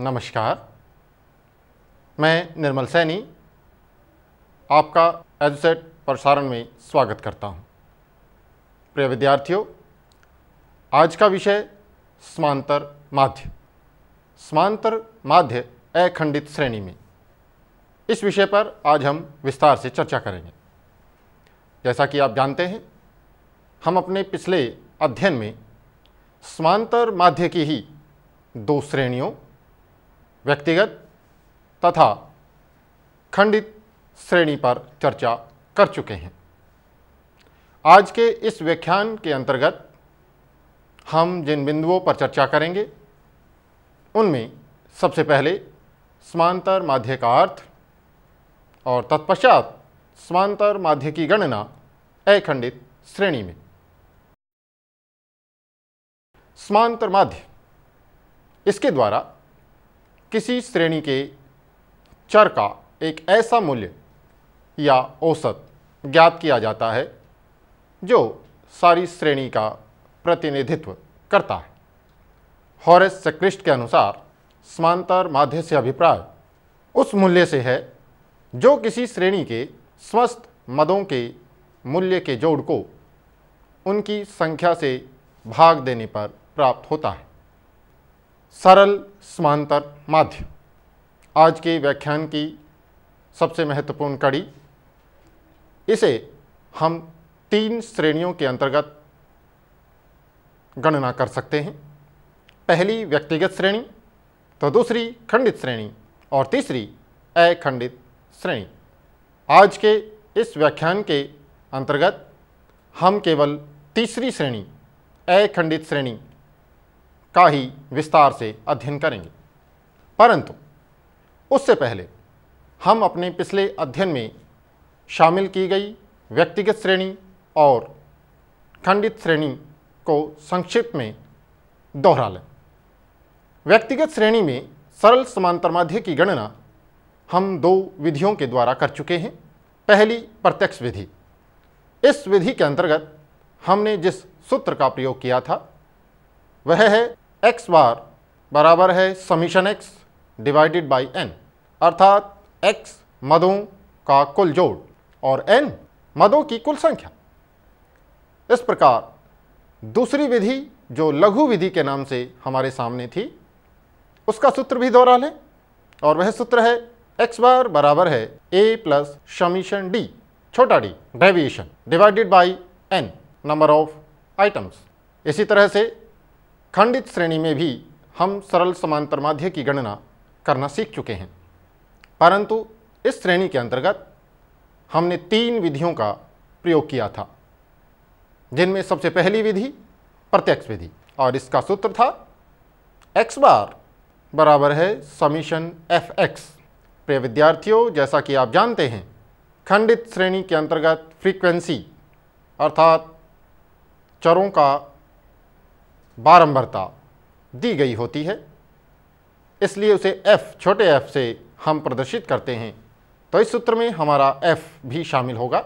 नमस्कार मैं निर्मल सैनी आपका एजुसेट प्रसारण में स्वागत करता हूं। प्रिय विद्यार्थियों आज का विषय समांतर माध्य समांतर माध्य अखंडित श्रेणी में इस विषय पर आज हम विस्तार से चर्चा करेंगे जैसा कि आप जानते हैं हम अपने पिछले अध्ययन में समांतर माध्य की ही दो श्रेणियों व्यक्तिगत तथा खंडित श्रेणी पर चर्चा कर चुके हैं आज के इस व्याख्यान के अंतर्गत हम जिन बिंदुओं पर चर्चा करेंगे उनमें सबसे पहले समांतर माध्य का अर्थ और तत्पश्चात समांतर माध्य की गणना अखंडित श्रेणी में समांतर माध्य इसके द्वारा किसी श्रेणी के चर का एक ऐसा मूल्य या औसत ज्ञात किया जाता है जो सारी श्रेणी का प्रतिनिधित्व करता है हॉरेस सक्रिस्ट के अनुसार समांतर माध्य से अभिप्राय उस मूल्य से है जो किसी श्रेणी के स्वस्थ मदों के मूल्य के जोड़ को उनकी संख्या से भाग देने पर प्राप्त होता है सरल समांतर माध्य आज के व्याख्यान की सबसे महत्वपूर्ण कड़ी इसे हम तीन श्रेणियों के अंतर्गत गणना कर सकते हैं पहली व्यक्तिगत श्रेणी तो दूसरी खंडित श्रेणी और तीसरी अखंडित श्रेणी आज के इस व्याख्यान के अंतर्गत हम केवल तीसरी श्रेणी अखंडित श्रेणी का ही विस्तार से अध्ययन करेंगे परंतु उससे पहले हम अपने पिछले अध्ययन में शामिल की गई व्यक्तिगत श्रेणी और खंडित श्रेणी को संक्षिप्त में दोहरा लें व्यक्तिगत श्रेणी में सरल समांतर माध्य की गणना हम दो विधियों के द्वारा कर चुके हैं पहली प्रत्यक्ष विधि इस विधि के अंतर्गत हमने जिस सूत्र का प्रयोग किया था वह है एक्स बार बराबर है summation X divided by N अर्थात एक्स मदों का कुल जोड़ और एन मदों की कुल संख्या इस प्रकार दूसरी विधि जो लघु विधि के नाम से हमारे सामने थी उसका सूत्र भी दोहरा लें और वह सूत्र है एक्स बार बराबर है ए प्लस समीशन डी छोटा D deviation divided by N number of items इसी तरह से खंडित श्रेणी में भी हम सरल समांतर माध्य की गणना करना सीख चुके हैं परंतु इस श्रेणी के अंतर्गत हमने तीन विधियों का प्रयोग किया था जिनमें सबसे पहली विधि प्रत्यक्ष विधि और इसका सूत्र था एक्स बार बराबर है समीशन एफ एक्स प्रिय विद्यार्थियों जैसा कि आप जानते हैं खंडित श्रेणी के अंतर्गत फ्रीक्वेंसी अर्थात चरों का बारंबारता दी गई होती है इसलिए उसे f छोटे f से हम प्रदर्शित करते हैं तो इस सूत्र में हमारा f भी शामिल होगा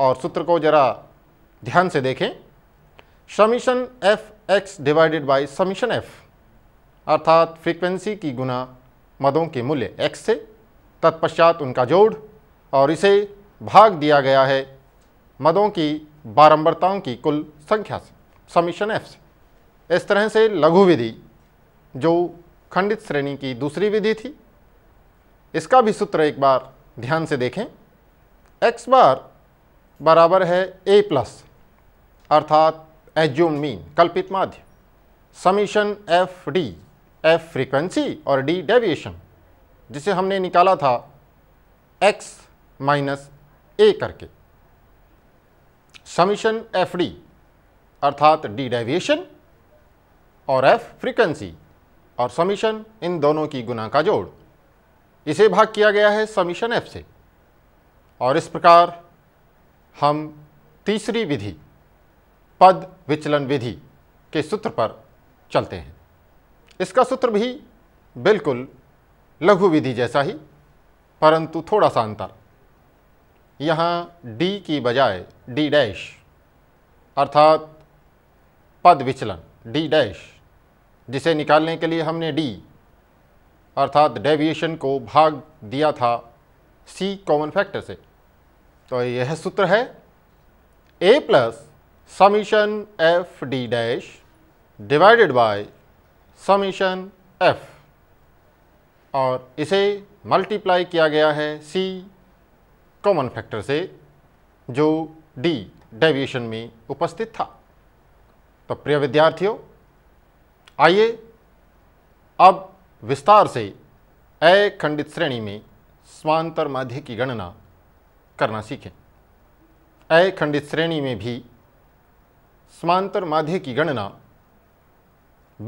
और सूत्र को जरा ध्यान से देखें summation F X divided by summation F अर्थात फ्रीक्वेंसी की गुना मदों के मूल्य एक्स से तत्पश्चात उनका जोड़ और इसे भाग दिया गया है मदों की बारंबारताओं की कुल संख्या से समीशन एफ से इस तरह से लघु विधि जो खंडित श्रेणी की दूसरी विधि थी इसका भी सूत्र एक बार ध्यान से देखें एक्स बार बराबर है ए प्लस अर्थात एज्यूम मीन कल्पित माध्य summation F D F frequency और डी डेविएशन जिसे हमने निकाला था एक्स माइनस ए करके समीशन एफ डी अर्थात डी डेविएशन और एफ फ्रीक्वेंसी और समीशन इन दोनों की गुना का जोड़ इसे भाग किया गया है समीशन एफ से और इस प्रकार हम तीसरी विधि पद विचलन विधि के सूत्र पर चलते हैं इसका सूत्र भी बिल्कुल लघु विधि जैसा ही परंतु थोड़ा सा अंतर यहाँ d की बजाय d डैश अर्थात पद विचलन डी डैश जिसे निकालने के लिए हमने डी अर्थात डेविएशन को भाग दिया था सी कॉमन फैक्टर से तो यह सूत्र है A plus summation F D dash divided by summation F और इसे मल्टीप्लाई किया गया है सी कॉमन फैक्टर से जो डी डेविएशन में उपस्थित था तो प्रिय विद्यार्थियों आइए अब विस्तार से अखंडित श्रेणी में स्वांतर माध्य की गणना करना सीखें अखंडित खंडित श्रेणी में भी समांतर माध्य की गणना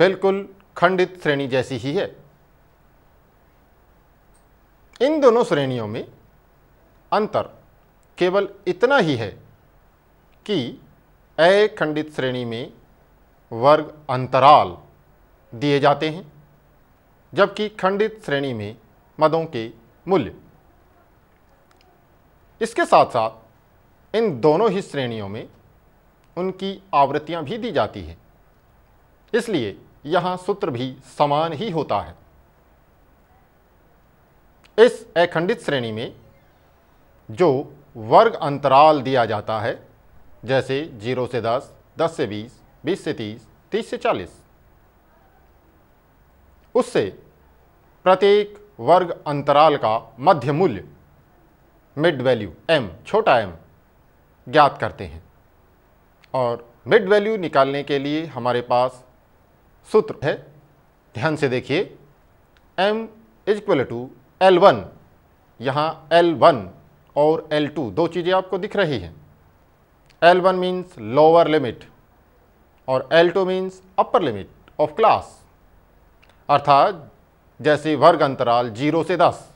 बिल्कुल खंडित श्रेणी जैसी ही है इन दोनों श्रेणियों में अंतर केवल इतना ही है कि अखंडित खंडित श्रेणी में वर्ग अंतराल दिए जाते हैं जबकि खंडित श्रेणी में मदों के मूल्य इसके साथ साथ इन दोनों ही श्रेणियों में उनकी आवृत्तियां भी दी जाती हैं इसलिए यहाँ सूत्र भी समान ही होता है इस अखंडित श्रेणी में जो वर्ग अंतराल दिया जाता है जैसे जीरो से दस दस से बीस बीस से तीस तीस से चालीस उससे प्रत्येक वर्ग अंतराल का मध्य मूल्य मिड वैल्यू एम छोटा एम ज्ञात करते हैं और मिड वैल्यू निकालने के लिए हमारे पास सूत्र है ध्यान से देखिए M is equal to L one यहाँ एल वन और एल टू दो चीज़ें आपको दिख रही हैं L one means lower limit और L2 means upper limit of class अर्थात जैसे वर्ग अंतराल जीरो से दस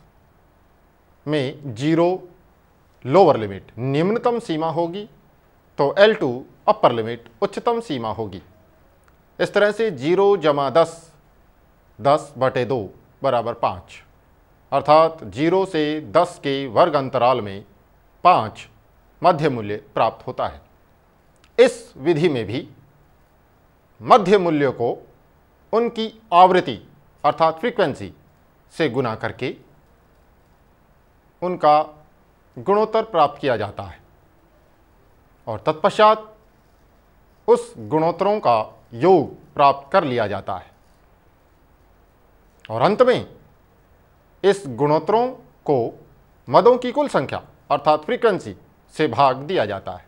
में जीरो लोअर लिमिट निम्नतम सीमा होगी तो L2 अपर लिमिट उच्चतम सीमा होगी इस तरह से जीरो जमा दस दस बटे दो बराबर पाँच अर्थात जीरो से दस के वर्ग अंतराल में पाँच मध्य मूल्य प्राप्त होता है इस विधि में भी मध्य मूल्य को उनकी आवृत्ति अर्थात फ्रीक्वेंसी से गुना करके उनका गुणोत्तर प्राप्त किया जाता है और तत्पश्चात उस गुणोत्तरों का योग प्राप्त कर लिया जाता है और अंत में इस गुणोत्तरों को मदों की कुल संख्या अर्थात फ्रीक्वेंसी से भाग दिया जाता है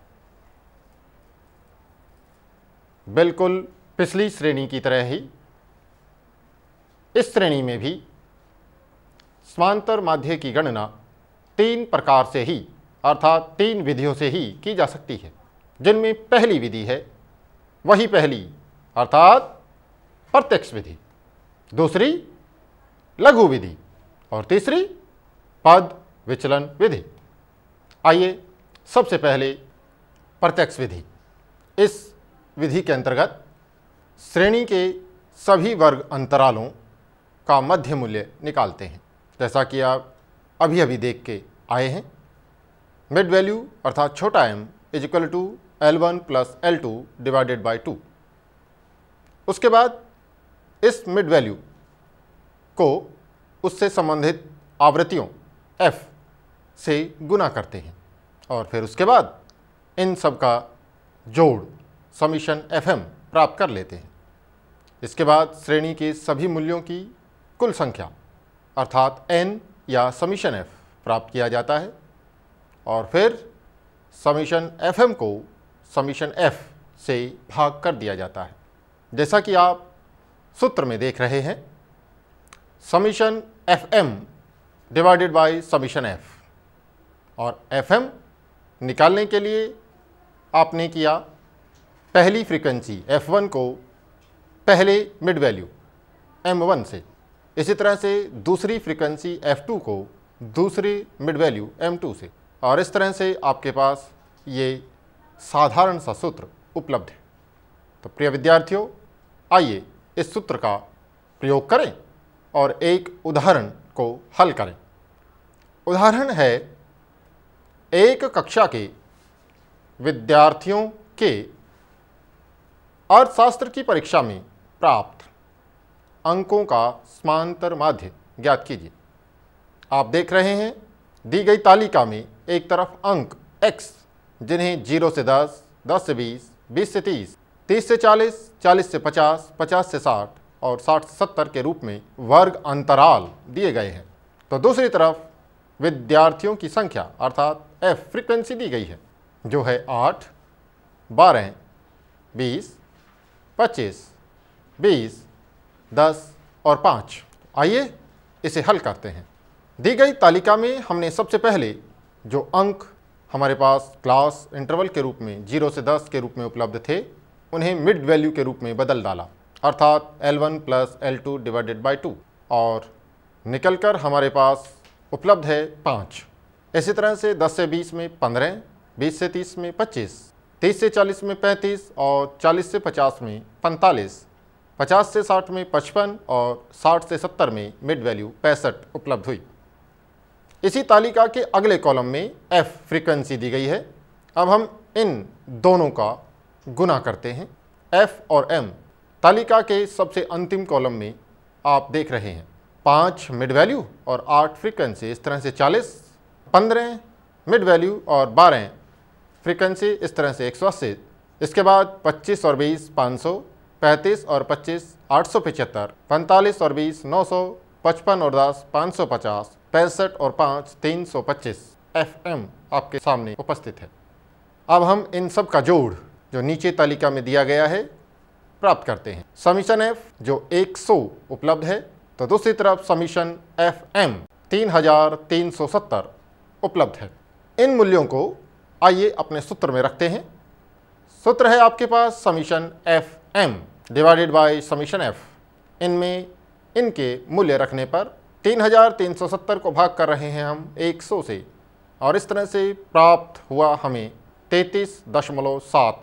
बिल्कुल पिछली श्रेणी की तरह ही इस श्रेणी में भी समांतर माध्य की गणना तीन प्रकार से ही अर्थात तीन विधियों से ही की जा सकती है जिनमें पहली विधि है वही पहली अर्थात प्रत्यक्ष विधि दूसरी लघु विधि और तीसरी पद विचलन विधि आइए सबसे पहले प्रत्यक्ष विधि इस विधि के अंतर्गत श्रेणी के सभी वर्ग अंतरालों का मध्य मूल्य निकालते हैं जैसा कि आप अभी अभी देख के आए हैं मिड वैल्यू अर्थात छोटा M is equal to L one plus L two divided by two उसके बाद इस मिड वैल्यू को उससे संबंधित आवृत्तियों एफ से गुना करते हैं और फिर उसके बाद इन सब का जोड़ समीशन एफ प्राप्त कर लेते हैं इसके बाद श्रेणी के सभी मूल्यों की कुल संख्या अर्थात एन या समीशन एफ प्राप्त किया जाता है और फिर समीशन एफ एम को समीशन एफ से भाग कर दिया जाता है जैसा कि आप सूत्र में देख रहे हैं summation F M divided by summation F और एफ एम निकालने के लिए आपने किया पहली फ्रीक्वेंसी एफ वन को पहले मिड वैल्यू M1 से इसी तरह से दूसरी फ्रीक्वेंसी F2 को दूसरी मिड वैल्यू M2 से और इस तरह से आपके पास ये साधारण सा सूत्र उपलब्ध है तो प्रिय विद्यार्थियों आइए इस सूत्र का प्रयोग करें और एक उदाहरण को हल करें उदाहरण है एक कक्षा के विद्यार्थियों के अर्थशास्त्र की परीक्षा में प्राप्त अंकों का समांतर माध्य ज्ञात कीजिए आप देख रहे हैं दी गई तालिका में एक तरफ अंक x जिन्हें 0 से 10, 10 से 20, 20 से 30, 30 से 40, 40 से 50, 50 से 60 और 60 से 70 के रूप में वर्ग अंतराल दिए गए हैं तो दूसरी तरफ विद्यार्थियों की संख्या अर्थात एफ फ्रीक्वेंसी दी गई है जो है आठ बारह बीस पच्चीस बीस दस और पाँच आइए इसे हल करते हैं दी गई तालिका में हमने सबसे पहले जो अंक हमारे पास क्लास इंटरवल के रूप में जीरो से दस के रूप में उपलब्ध थे उन्हें मिड वैल्यू के रूप में बदल डाला अर्थात L one plus L two divided by two और निकल कर हमारे पास उपलब्ध है पाँच इसी तरह से दस से बीस में पंद्रह बीस से तीस में पच्चीस तीस से चालीस में पैंतीस और चालीस से पचास में पैंतालीस 50 से 60 में 55 और 60 से 70 में मिड वैल्यू पैंसठ उपलब्ध हुई इसी तालिका के अगले कॉलम में एफ फ्रीक्वेंसी दी गई है अब हम इन दोनों का गुना करते हैं एफ और एम तालिका के सबसे अंतिम कॉलम में आप देख रहे हैं पाँच मिड वैल्यू और आठ फ्रीक्वेंसी इस तरह से चालीस पंद्रह मिड वैल्यू और बारह फ्रीक्वेंसी इस तरह से एक सौ अस्सी इसके बाद पच्चीस और बीस पाँच सौ पैंतीस और पच्चीस आठ सौ पिचहत्तर पैंतालीस और बीस नौ सौ पचपन और दस पाँच सौ पचास पैंसठ और पाँच तीन सौ पच्चीस एफ एम आपके सामने उपस्थित है अब हम इन सब का जोड़ जो नीचे तालिका में दिया गया है प्राप्त करते हैं समीशन एफ जो 100 उपलब्ध है तो दूसरी तरफ समीशन एफ एम तीन हजार तीन सौ सत्तर उपलब्ध है इन मूल्यों को आइए अपने सूत्र में रखते हैं सूत्र है आपके पास summation F M divided by summation F इनमें इनके मूल्य रखने पर 3370 को भाग कर रहे हैं हम 100 से और इस तरह से प्राप्त हुआ हमें तैतीस दशमलव सात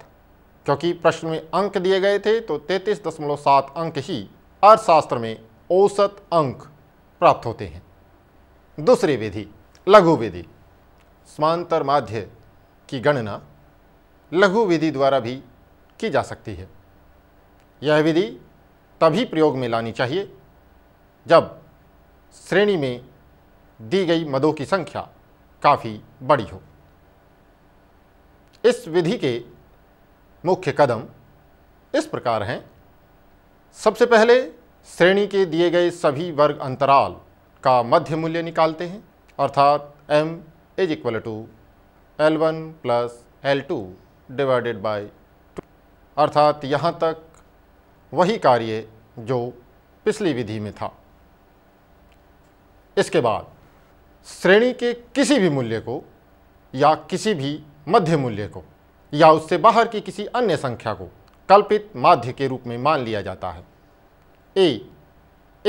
क्योंकि प्रश्न में अंक दिए गए थे तो तैतीस दशमलव सात अंक ही अर्थशास्त्र में औसत अंक प्राप्त होते हैं दूसरी विधि लघु विधि समांतर माध्य की गणना लघु विधि द्वारा भी की जा सकती है यह विधि तभी प्रयोग में लानी चाहिए जब श्रेणी में दी गई मदों की संख्या काफ़ी बड़ी हो इस विधि के मुख्य कदम इस प्रकार हैं सबसे पहले श्रेणी के दिए गए सभी वर्ग अंतराल का मध्य मूल्य निकालते हैं अर्थात m is equal to L one plus L two divided by two अर्थात यहाँ तक वही कार्य जो पिछली विधि में था इसके बाद श्रेणी के किसी भी मूल्य को या किसी भी मध्य मूल्य को या उससे बाहर की किसी अन्य संख्या को कल्पित माध्य के रूप में मान लिया जाता है ए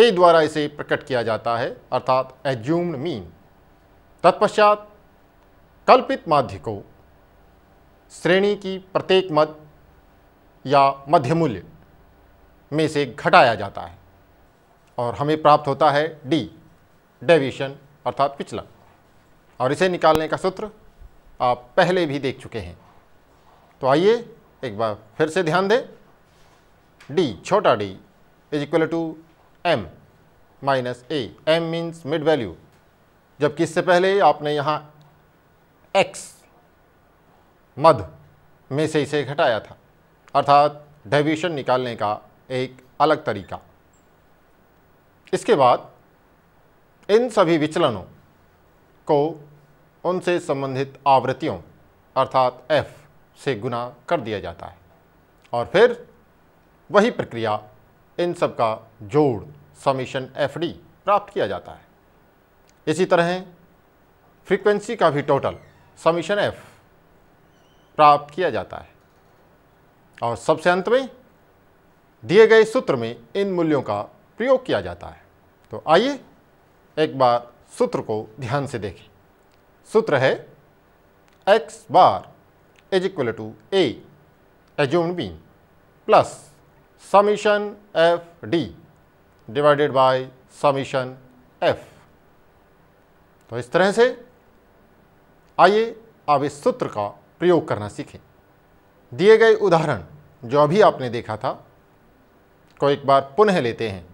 ए द्वारा इसे प्रकट किया जाता है अर्थात एज्यूम्ड मीन तत्पश्चात कल्पित माध्य को श्रेणी की प्रत्येक मद या मध्य मूल्य में से घटाया जाता है और हमें प्राप्त होता है डी डेविशन अर्थात पिछला और इसे निकालने का सूत्र आप पहले भी देख चुके हैं तो आइए एक बार फिर से ध्यान दें डी छोटा D is equal to M minus A M means mid value जबकि इससे पहले आपने यहाँ एक्स मध में से इसे घटाया था अर्थात डेविएशन निकालने का एक अलग तरीका इसके बाद इन सभी विचलनों को उनसे संबंधित आवृत्तियों अर्थात एफ से गुना कर दिया जाता है और फिर वही प्रक्रिया इन सब का जोड़ समीशन एफ डी प्राप्त किया जाता है इसी तरह फ्रीक्वेंसी का भी टोटल समीशन एफ़ प्राप्त किया जाता है और सबसे अंत में दिए गए सूत्र में इन मूल्यों का प्रयोग किया जाता है तो आइए एक बार सूत्र को ध्यान से देखें सूत्र है X bar is equal to A assumed B plus summation F D divided by summation F तो इस तरह से आइए अब इस सूत्र का प्रयोग करना सीखें दिए गए उदाहरण जो अभी आपने देखा था को एक बार पुनः लेते हैं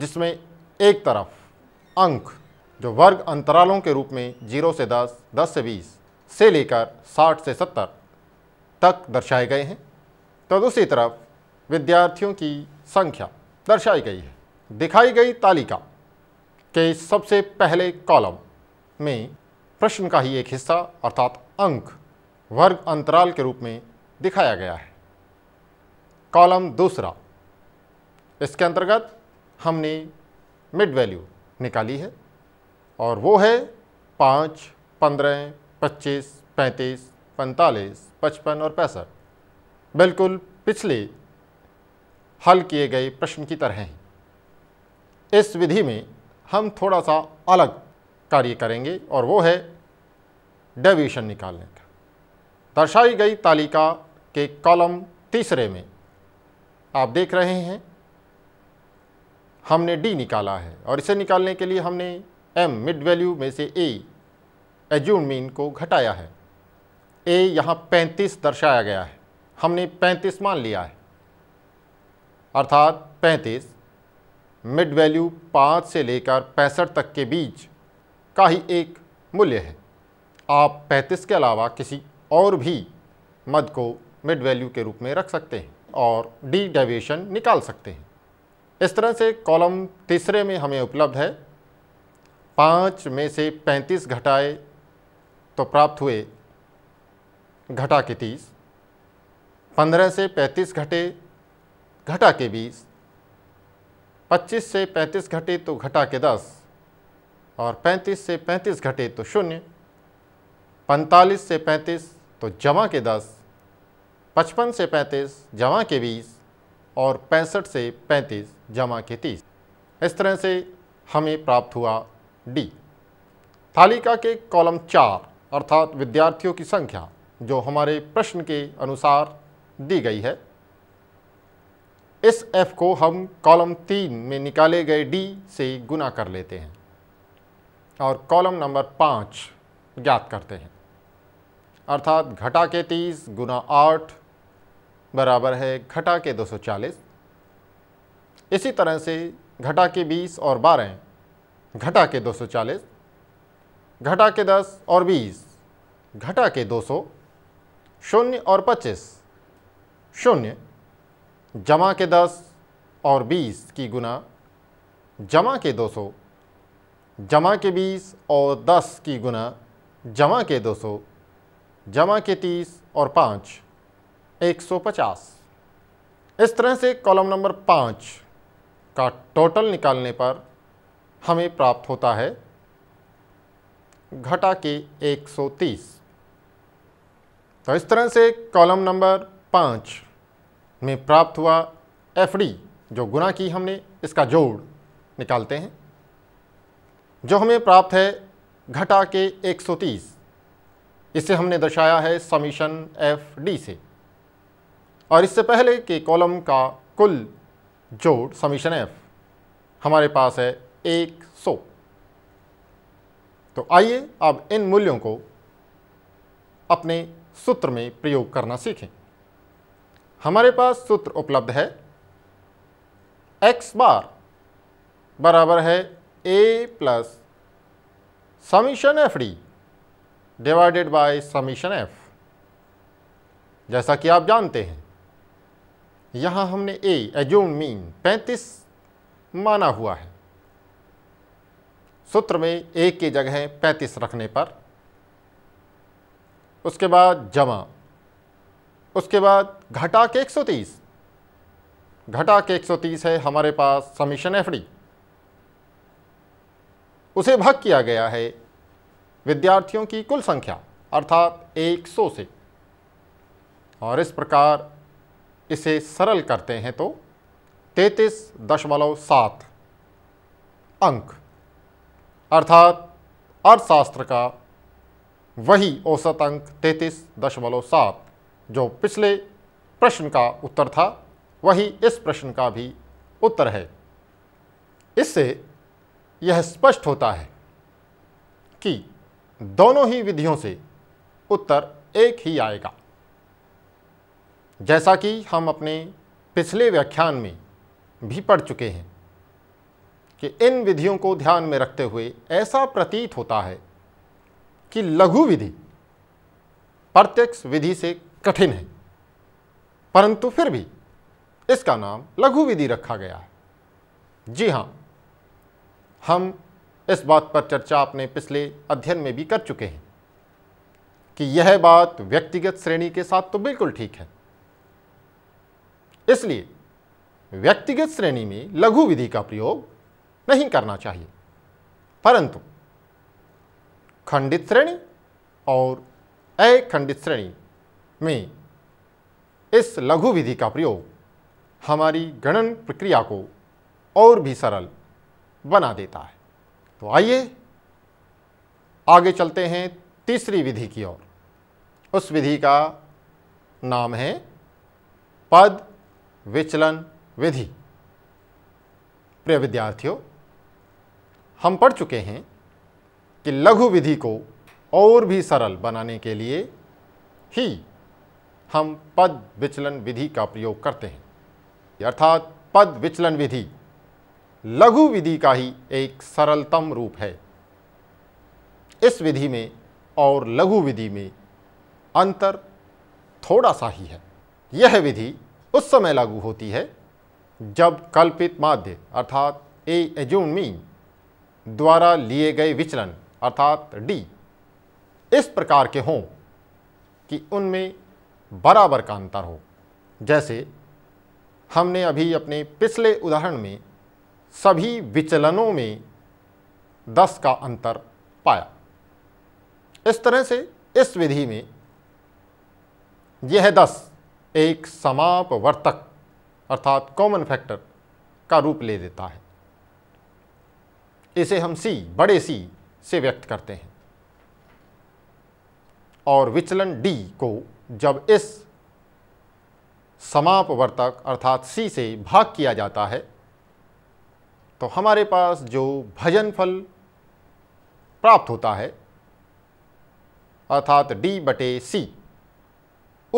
जिसमें एक तरफ अंक जो वर्ग अंतरालों के रूप में 0 से 10, 10 से 20 से लेकर 60 से 70 तक दर्शाए गए हैं तो दूसरी तरफ विद्यार्थियों की संख्या दर्शाई गई है दिखाई गई तालिका के सबसे पहले कॉलम में प्रश्न का ही एक हिस्सा अर्थात अंक वर्ग अंतराल के रूप में दिखाया गया है कॉलम दूसरा इसके अंतर्गत हमने मिड वैल्यू निकाली है और वो है पाँच पंद्रह पच्चीस पैंतीस पैंतालीस पचपन और पैंसठ बिल्कुल पिछले हल किए गए प्रश्न की तरह ही इस विधि में हम थोड़ा सा अलग कार्य करेंगे और वो है डेविएशन निकालने का दर्शाई गई तालिका के कॉलम तीसरे में आप देख रहे हैं हमने डी निकाला है और इसे निकालने के लिए हमने एम मिड वैल्यू में से ए एज्यूम मीन को घटाया है ए यहाँ 35 दर्शाया गया है हमने 35 मान लिया है अर्थात 35 मिड वैल्यू 5 से लेकर पैंसठ तक के बीच का ही एक मूल्य है आप 35 के अलावा किसी और भी मद को मिड वैल्यू के रूप में रख सकते हैं और डी डेविएशन निकाल सकते हैं इस तरह से कॉलम तीसरे में हमें उपलब्ध है पाँच में से 35 घटाए तो प्राप्त हुए घटा के तीस पंद्रह से पैंतीस घटे घटा के बीस पच्चीस से पैंतीस घटे तो घटा के दस और 35 से 35 घटे तो शून्य 45 से 35 तो जमा के 10 55 से 35 जमा के 20 और पैंसठ से 35 जमा के 30 इस तरह से हमें प्राप्त हुआ डी तालिका के कॉलम चार अर्थात विद्यार्थियों की संख्या जो हमारे प्रश्न के अनुसार दी गई है इस एफ को हम कॉलम तीन में निकाले गए डी से गुना कर लेते हैं और कॉलम नंबर पाँच ज्ञात करते हैं अर्थात घटा के तीस गुना आठ बराबर है घटा के 240 इसी तरह से घटा के 20 और 12 घटा के 240 घटा के 10 और 20 घटा के 200 शून्य और 25 शून्य जमा के 10 और 20 की गुना जमा के सौ जमा के बीस और दस की गुना जमा के दो सौ जमा के तीस और पाँच एक सौ पचास इस तरह से कॉलम नंबर पाँच का टोटल निकालने पर हमें प्राप्त होता है घटा के 130 तो इस तरह से कॉलम नंबर पाँच में प्राप्त हुआ एफडी जो गुना की हमने इसका जोड़ निकालते हैं जो हमें प्राप्त है घटा के 130 इसे हमने दर्शाया है समीशन एफ डी से और इससे पहले के कॉलम का कुल जोड़ समीशन एफ हमारे पास है 100 तो आइए अब इन मूल्यों को अपने सूत्र में प्रयोग करना सीखें हमारे पास सूत्र उपलब्ध है x बार बराबर है A plus summation F D divided by summation F जैसा कि आप जानते हैं यहां हमने ए एजोन मीन 35 माना हुआ है सूत्र में ए की जगह 35 रखने पर उसके बाद जमा उसके बाद घटा के 130 घटा के 130 है हमारे पास समीशन एफ डी उसे भाग किया गया है विद्यार्थियों की कुल संख्या अर्थात 100 से और इस प्रकार इसे सरल करते हैं तो तैतीस दशमलव सात अंक अर्थात अर्थशास्त्र का वही औसत अंक तैतीस दशमलव सात जो पिछले प्रश्न का उत्तर था वही इस प्रश्न का भी उत्तर है इससे यह स्पष्ट होता है कि दोनों ही विधियों से उत्तर एक ही आएगा जैसा कि हम अपने पिछले व्याख्यान में भी पढ़ चुके हैं कि इन विधियों को ध्यान में रखते हुए ऐसा प्रतीत होता है कि लघु विधि प्रत्यक्ष विधि से कठिन है परंतु फिर भी इसका नाम लघु विधि रखा गया है जी हाँ हम इस बात पर चर्चा अपने पिछले अध्ययन में भी कर चुके हैं कि यह बात व्यक्तिगत श्रेणी के साथ तो बिल्कुल ठीक है इसलिए व्यक्तिगत श्रेणी में लघु विधि का प्रयोग नहीं करना चाहिए परंतु खंडित श्रेणी और अखंडित श्रेणी में इस लघु विधि का प्रयोग हमारी गणन प्रक्रिया को और भी सरल बना देता है तो आइए आगे चलते हैं तीसरी विधि की ओर उस विधि का नाम है पद विचलन विधि प्रिय विद्यार्थियों हम पढ़ चुके हैं कि लघु विधि को और भी सरल बनाने के लिए ही हम पद विचलन विधि का प्रयोग करते हैं अर्थात पद विचलन विधि लघु विधि का ही एक सरलतम रूप है इस विधि में और लघु विधि में अंतर थोड़ा सा ही है यह विधि उस समय लागू होती है जब कल्पित माध्य अर्थात ए एजून मीन द्वारा लिए गए विचलन अर्थात डी इस प्रकार के हों कि उनमें बराबर का अंतर हो जैसे हमने अभी अपने पिछले उदाहरण में सभी विचलनों में दस का अंतर पाया इस तरह से इस विधि में यह दस एक समापवर्तक अर्थात कॉमन फैक्टर का रूप ले देता है इसे हम सी बड़े सी से व्यक्त करते हैं और विचलन डी को जब इस समापवर्तक अर्थात सी से भाग किया जाता है तो हमारे पास जो भजन फल प्राप्त होता है अर्थात डी बटे सी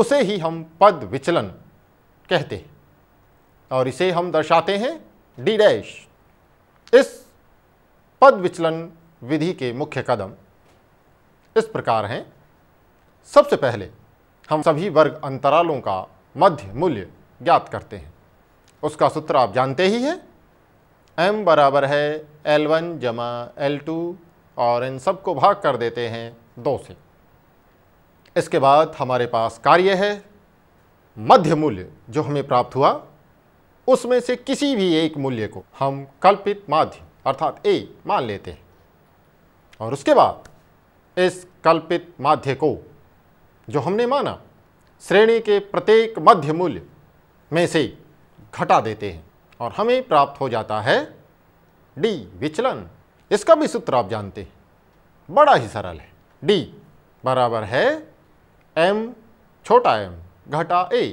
उसे ही हम पद विचलन कहते हैं और इसे हम दर्शाते हैं डी डैश इस पद विचलन विधि के मुख्य कदम इस प्रकार हैं सबसे पहले हम सभी वर्ग अंतरालों का मध्य मूल्य ज्ञात करते हैं उसका सूत्र आप जानते ही हैं एम बराबर है एल वन जमा एल टू और इन सब को भाग कर देते हैं दो से इसके बाद हमारे पास कार्य है मध्य मूल्य जो हमें प्राप्त हुआ उसमें से किसी भी एक मूल्य को हम कल्पित माध्य अर्थात ए मान लेते हैं और उसके बाद इस कल्पित माध्य को जो हमने माना श्रेणी के प्रत्येक मध्य मूल्य में से घटा देते हैं और हमें प्राप्त हो जाता है डी विचलन इसका भी सूत्र आप जानते हैं बड़ा ही सरल है डी बराबर है एम छोटा एम घटा ए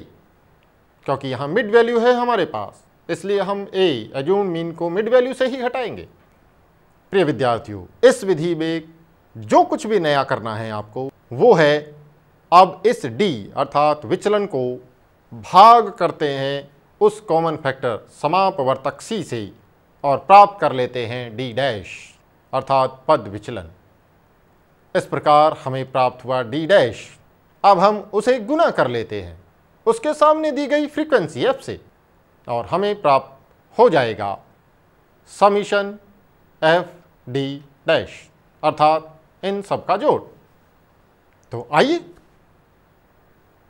क्योंकि यहाँ मिड वैल्यू है हमारे पास इसलिए हम ए एज्यूम मीन को मिड वैल्यू से ही हटाएंगे प्रिय विद्यार्थियों इस विधि में जो कुछ भी नया करना है आपको वो है अब इस डी अर्थात विचलन को भाग करते हैं उस कॉमन फैक्टर समापवर्तकसी से और प्राप्त कर लेते हैं डी डैश अर्थात पद विचलन इस प्रकार हमें प्राप्त हुआ डी डैश अब हम उसे गुना कर लेते हैं उसके सामने दी गई फ्रीक्वेंसी एफ से और हमें प्राप्त हो जाएगा समीशन एफ डी डैश अर्थात इन सब का जोड़ तो आइए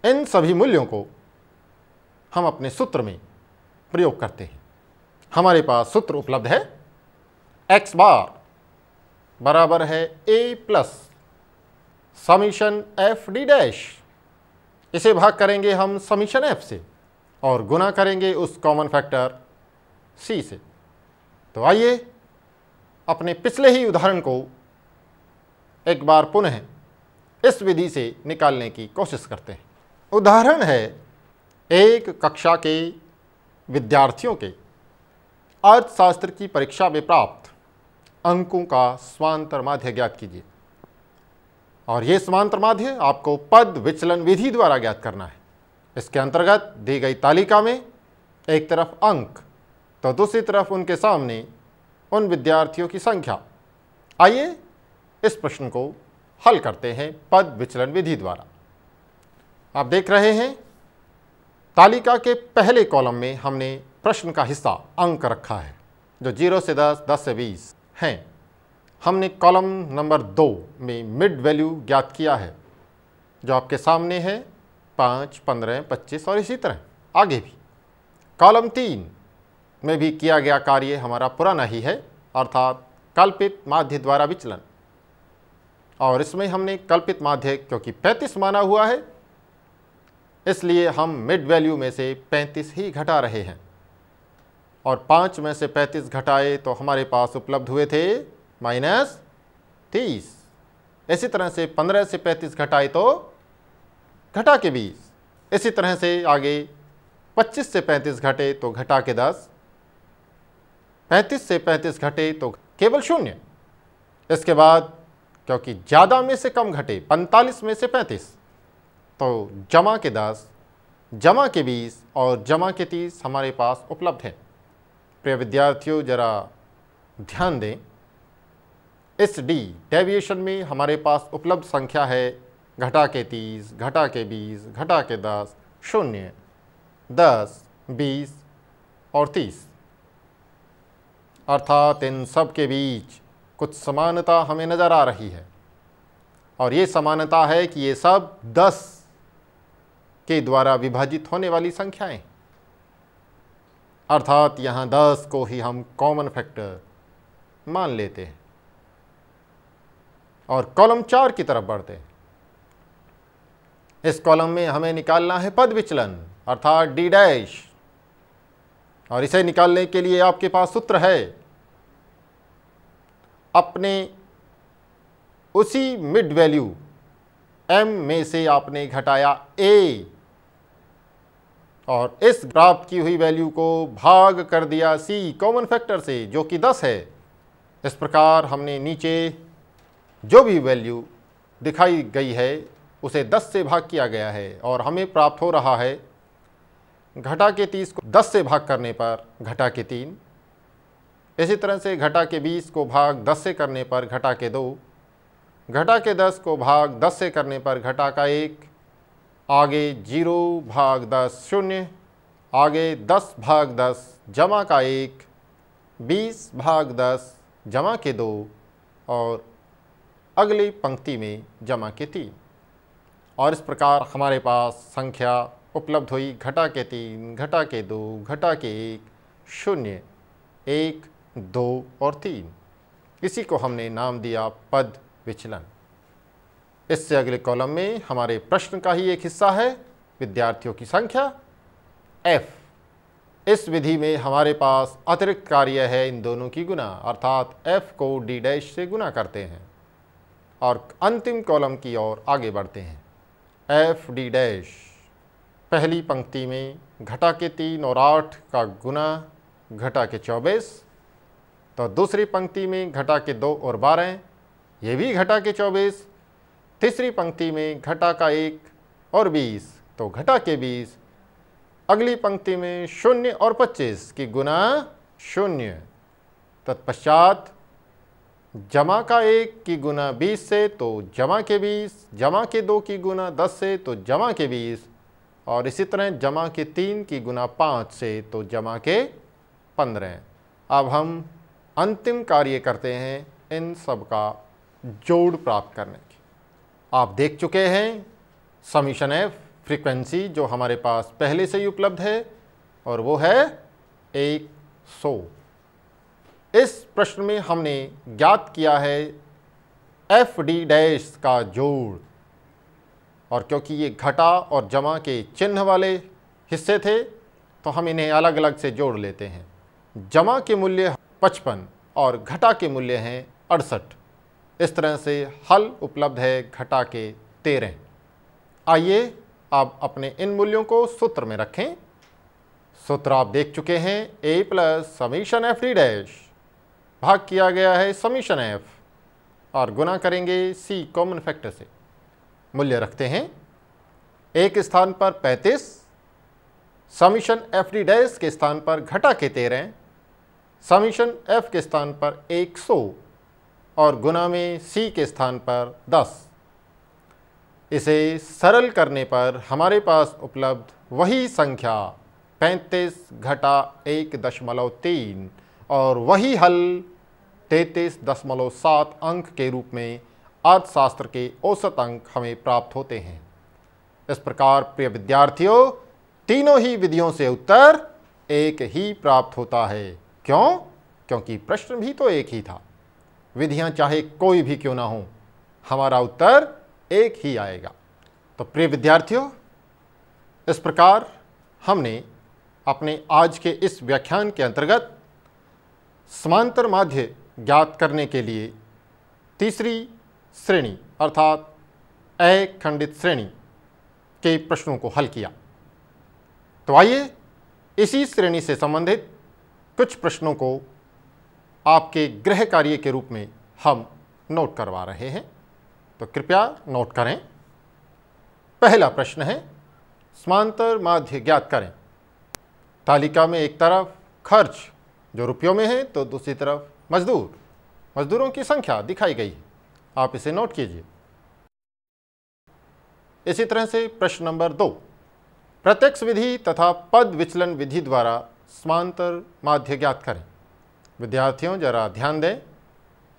इन सभी मूल्यों को हम अपने सूत्र में प्रयोग करते हैं हमारे पास सूत्र उपलब्ध है एक्स बार बराबर है A plus summation F D dash इसे भाग करेंगे हम समीशन एफ से और गुना करेंगे उस कॉमन फैक्टर सी से तो आइए अपने पिछले ही उदाहरण को एक बार पुनः इस विधि से निकालने की कोशिश करते हैं उदाहरण है एक कक्षा के विद्यार्थियों के अर्थशास्त्र की परीक्षा में प्राप्त अंकों का स्वांतर माध्य ज्ञात कीजिए और ये समांतर माध्य आपको पद विचलन विधि द्वारा ज्ञात करना है इसके अंतर्गत दी गई तालिका में एक तरफ अंक तो दूसरी तरफ उनके सामने उन विद्यार्थियों की संख्या आइए इस प्रश्न को हल करते हैं पद विचलन विधि द्वारा आप देख रहे हैं तालिका के पहले कॉलम में हमने प्रश्न का हिस्सा अंक रखा है जो जीरो से दस दस से बीस हैं हमने कॉलम नंबर दो में मिड वैल्यू ज्ञात किया है जो आपके सामने है पाँच पंद्रह पच्चीस और इसी तरह आगे भी कॉलम तीन में भी किया गया कार्य हमारा पुराना ही है अर्थात कल्पित माध्य द्वारा विचलन और इसमें हमने कल्पित माध्य क्योंकि पैंतीस माना हुआ है इसलिए हम मिड वैल्यू में से 35 ही घटा रहे हैं और पाँच में से 35 घटाए तो हमारे पास उपलब्ध हुए थे माइनस तीस इसी तरह से 15 से 35 घटाए तो घटा के 20 इसी तरह से आगे 25 से 35 घटे तो घटा के 10 35 से 35 घटे तो केवल शून्य इसके बाद क्योंकि ज़्यादा में से कम घटे 45 में से 35 तो जमा के दस जमा के बीस और जमा के तीस हमारे पास उपलब्ध हैं प्रिय विद्यार्थियों ज़रा ध्यान दें इस डी डेविएशन में हमारे पास उपलब्ध संख्या है घटा के तीस घटा के बीस घटा के दस शून्य दस बीस और तीस अर्थात इन सब के बीच कुछ समानता हमें नज़र आ रही है और ये समानता है कि ये सब दस के द्वारा विभाजित होने वाली संख्याएं अर्थात यहां दस को ही हम कॉमन फैक्टर मान लेते हैं और कॉलम चार की तरफ बढ़ते हैं इस कॉलम में हमें निकालना है पद विचलन अर्थात डी डैश और इसे निकालने के लिए आपके पास सूत्र है अपने उसी मिड वैल्यू एम में से आपने घटाया ए और इस प्राप्त की हुई वैल्यू को भाग कर दिया सी कॉमन फैक्टर से जो कि 10 है इस प्रकार हमने नीचे जो भी वैल्यू दिखाई गई है उसे 10 से भाग किया गया है और हमें प्राप्त हो रहा है घटा के 30 को 10 से भाग करने पर घटा के तीन इसी तरह से घटा के 20 को भाग 10 से करने पर घटा के दो घटा के 10 को भाग 10 से करने पर घटा का एक आगे जीरो भाग दस शून्य आगे दस भाग दस जमा का एक बीस भाग दस जमा के दो और अगली पंक्ति में जमा के तीन और इस प्रकार हमारे पास संख्या उपलब्ध हुई घटा के तीन घटा के दो घटा के एक शून्य एक दो और तीन इसी को हमने नाम दिया पद विचलन इससे अगले कॉलम में हमारे प्रश्न का ही एक हिस्सा है विद्यार्थियों की संख्या एफ इस विधि में हमारे पास अतिरिक्त कार्य है इन दोनों की गुना अर्थात एफ को डी डैश से गुना करते हैं और अंतिम कॉलम की ओर आगे बढ़ते हैं एफ डी डैश पहली पंक्ति में घटा के तीन और आठ का गुना घटा के चौबीस तो दूसरी पंक्ति में घटा के दो और बारह ये भी घटा के चौबीस तीसरी पंक्ति में घटा का एक और बीस तो घटा के बीस अगली पंक्ति में शून्य और पच्चीस की गुना शून्य तत्पश्चात जमा का एक की गुना बीस से तो जमा के बीस जमा के दो की गुना दस से तो जमा के बीस और इसी तरह जमा के तीन की गुना पाँच से तो जमा के पंद्रह अब हम अंतिम कार्य करते हैं इन सब का जोड़ प्राप्त करने आप देख चुके हैं समीशन एफ फ्रीक्वेंसी जो हमारे पास पहले से ही उपलब्ध है और वो है एक सौ इस प्रश्न में हमने ज्ञात किया है एफ डी डैश का जोड़ और क्योंकि ये घटा और जमा के चिन्ह वाले हिस्से थे तो हम इन्हें अलग अलग से जोड़ लेते हैं जमा के मूल्य 55 और घटा के मूल्य हैं अड़सठ इस तरह से हल उपलब्ध है घटा के तेरह आइए आप अपने इन मूल्यों को सूत्र में रखें सूत्र आप देख चुके हैं A plus summation F D dash भाग किया गया है समीशन एफ और गुना करेंगे सी कॉमन फैक्टर से मूल्य रखते हैं एक स्थान पर 35 समीशन एफ डी डैश के स्थान पर घटा के तेरह समीशन एफ के स्थान पर 100 और गुना में सी के स्थान पर 10 इसे सरल करने पर हमारे पास उपलब्ध वही संख्या 35 घटा एक दशमलव तीन और वही हल तैतीस दशमलव सात अंक के रूप में अर्थशास्त्र के औसत अंक हमें प्राप्त होते हैं इस प्रकार प्रिय विद्यार्थियों तीनों ही विधियों से उत्तर एक ही प्राप्त होता है क्यों क्योंकि प्रश्न भी तो एक ही था विधियां चाहे कोई भी क्यों ना हो हमारा उत्तर एक ही आएगा तो प्रिय विद्यार्थियों इस प्रकार हमने अपने आज के इस व्याख्यान के अंतर्गत समांतर माध्य ज्ञात करने के लिए तीसरी श्रेणी अर्थात अखंडित श्रेणी के प्रश्नों को हल किया तो आइए इसी श्रेणी से संबंधित कुछ प्रश्नों को आपके गृह कार्य के रूप में हम नोट करवा रहे हैं तो कृपया नोट करें पहला प्रश्न है समांतर माध्य ज्ञात करें तालिका में एक तरफ खर्च जो रुपयों में है तो दूसरी तरफ मजदूर मजदूरों की संख्या दिखाई गई है आप इसे नोट कीजिए इसी तरह से प्रश्न नंबर दो प्रत्यक्ष विधि तथा पद विचलन विधि द्वारा समांतर माध्य ज्ञात करें विद्यार्थियों जरा ध्यान दें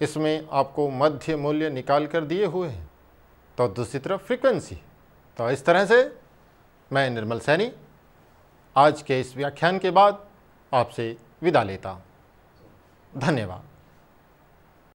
इसमें आपको मध्य मूल्य निकाल कर दिए हुए हैं तो दूसरी तरफ फ्रीक्वेंसी तो इस तरह से मैं निर्मल सैनी आज के इस व्याख्यान के बाद आपसे विदा लेता हूँ धन्यवाद